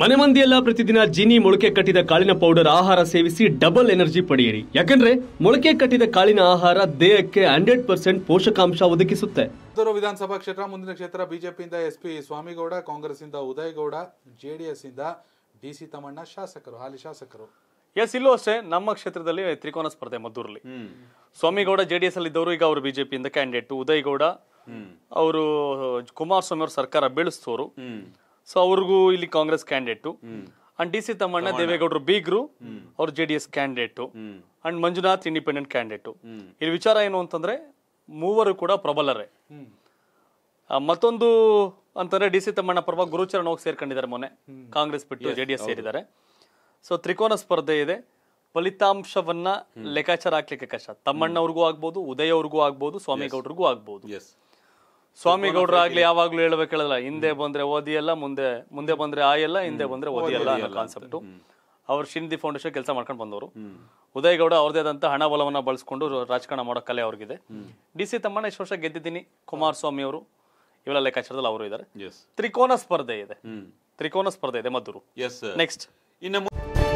ಮನೆ ಮಂದಿಯೆಲ್ಲ ಪ್ರತಿದಿನ ಜೀನಿ ಮೊಳಕೆ ಕಟ್ಟಿದ ಕಾಳಿನ ಪೌಡರ್ ಆಹಾರ ಸೇವಿಸಿ ಡಬಲ್ ಎನರ್ಜಿ ಪಡೆಯಿರಿ ಯಾಕಂದ್ರೆ ಮೊಳಕೆ ಕಟ್ಟಿದ ಕಾಳಿನ ಆಹಾರ ದೇಹಕ್ಕೆ ಹಂಡ್ರೆಡ್ ಪರ್ಸೆಂಟ್ ಪೋಷಕಾಂಶ ಒದಗಿಸುತ್ತೆ ವಿಧಾನಸಭಾ ಕ್ಷೇತ್ರ ಮುಂದಿನ ಕ್ಷೇತ್ರ ಬಿಜೆಪಿಯಿಂದ ಎಸ್ ಪಿ ಸ್ವಾಮಿಗೌಡ ಕಾಂಗ್ರೆಸ್ ಇಂದ ಉದಯಗೌಡ ಜೆಡಿಎಸ್ ಇಂದ ಡಿ ಸಿ ತಮ್ಮಣ್ಣ ಶಾಸಕರು ಹಾಲಿ ಶಾಸಕರು ಎಸ್ ಇಲ್ಲೂ ಅಷ್ಟೇ ನಮ್ಮ ಕ್ಷೇತ್ರದಲ್ಲಿ ತ್ರಿಕೋನ ಸ್ಪರ್ಧೆ ಮದ್ದೂರಲ್ಲಿ ಸ್ವಾಮಿಗೌಡ ಜೆಡಿಎಸ್ ಅಲ್ಲಿ ಇದ್ದವರು ಈಗ ಅವರು ಬಿಜೆಪಿಯಿಂದ ಕ್ಯಾಂಡಿಡೇಟ್ ಉದಯಗೌಡ ಅವರು ಕುಮಾರಸ್ವಾಮಿ ಅವರು ಸರ್ಕಾರ ಬೀಳಿಸ್ತವರು ಸೊ ಅವ್ರಿಗೂ ಇಲ್ಲಿ Congress candidate and D C Thammanna ದೇವೇಗೌಡರು ಬೀಗ್ರು ಅವ್ರು J D S candidate and Manjunath independent candidate ಇಲ್ಲಿ ವಿಚಾರ ಏನು ಅಂತಂದ್ರೆ ಮೂವರು ಕೂಡ ಪ್ರಬಲರೇ ಮತ್ತೊಂದು ಅಂತಂದ್ರೆ ಡಿ ಸಿ ತಮ್ಮಣ್ಣ ಪರವ ಗುರುಚರಣ್ ಹೋಗಿ ಸೇರ್ಕೊಂಡಿದ್ದಾರೆ ಮೊನ್ನೆ ಕಾಂಗ್ರೆಸ್ ಬಿಟ್ಟು ಜೆ ಡಿ ಎಸ್ ಸೇರಿದ್ದಾರೆ ಸೊ ತ್ರಿಕೋನ ಸ್ಪರ್ಧೆ ಇದೆ ಫಲಿತಾಂಶವನ್ನ ಲೆಕ್ಕಾಚಾರ ಹಾಕ್ಲಿಕ್ಕೆ ಕಷ್ಟ ತಮ್ಮಣ್ಣವ್ರಿಗೂ ಆಗ್ಬೋದು ಅವ್ರಿಗೂ ಆಗ್ಬೋದು ಸ್ವಾಮಿಗೌಡ್ರಿಗೂ ಆಗ್ಬೋದು ಸ್ವಾಮಿ ಆಗ್ಲಿ ಯಾವಾಗ್ಲೂ ಹೇಳ್ಬೇಕು ಹೇಳಲ್ಲ ಹಿಂದೆ ಬಂದ್ರೆ ಓದಿಯಲ್ಲ ಮುಂದೆ ಮುಂದೆ ಬಂದ್ರೆ ಆಯಲ್ಲ ಹಿಂದೆ ಬಂದ್ರೆ ಓದಿ ಅನ್ನೋ ಕಾನ್ಸೆಪ್ಟ್ ಅವ್ರ ಶಿಂದಿ ಫೌಂಡೇಶನ್ ಕೆಲಸ ಮಾಡ್ಕೊಂಡು ಬಂದವರು ಉದಯ್ ಗೌಡ ಅವ್ರದೇ ಆದಂತ ಹಣ ಬಲವನ್ನ ಬಳಸ್ಕೊಂಡು ರಾಜಕಾರಣ ಮಾಡೋ ಕಲೆ ಅವ್ರಿಗಿದೆ ಡಿ ಸಿ ತಮ್ಮಣ್ಣ ಎಷ್ಟು ವರ್ಷ ಗೆದ್ದಿದ್ದೀನಿ ಕುಮಾರಸ್ವಾಮಿ ಅವರು ಇವೆಲ್ಲ ಲೆಕ್ಕಾಚಾರದಲ್ಲಿ ಅವರು ಇದ್ದಾರೆ ತ್ರಿಕೋನ ಸ್ಪರ್ಧೆ ಇದೆ ತ್ರಿಕೋನ ಸ್ಪರ್ಧೆ ಇದೆ ಮದ್ದೂರು ನೆಕ್ಸ್ಟ್ ಇನ್ನು